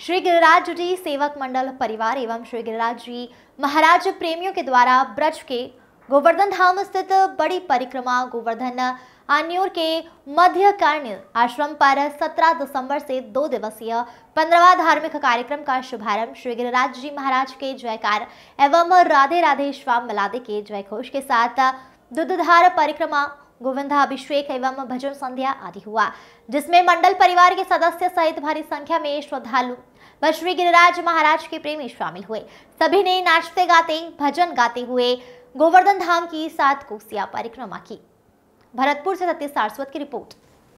श्री गिरिराज जी सेवक मंडल परिवार एवं श्री गिरिराज जी महाराज प्रेमियों के द्वारा ब्रज के गोवर्धन धाम स्थित बड़ी परिक्रमा गोवर्धन आन्योर के मध्य कर्ण आश्रम पर 17 दिसंबर से दो दिवसीय पंद्रवा धार्मिक कार्यक्रम का शुभारंभ श्री गिरिराज जी महाराज के जयकार एवं राधे राधे श्याम मिलादे के जयघोष के साथ दुधधार परिक्रमा गोविंदाभिषेक एवं भजन संध्या आदि हुआ जिसमें मंडल परिवार के सदस्य सहित भारी संख्या में श्रद्धालु व श्री गिरिराज महाराज के प्रेमी शामिल हुए सभी ने नाचते गाते भजन गाते हुए गोवर्धन धाम की सात कोसिया परिक्रमा की भरतपुर से सत्य सारस्वत की रिपोर्ट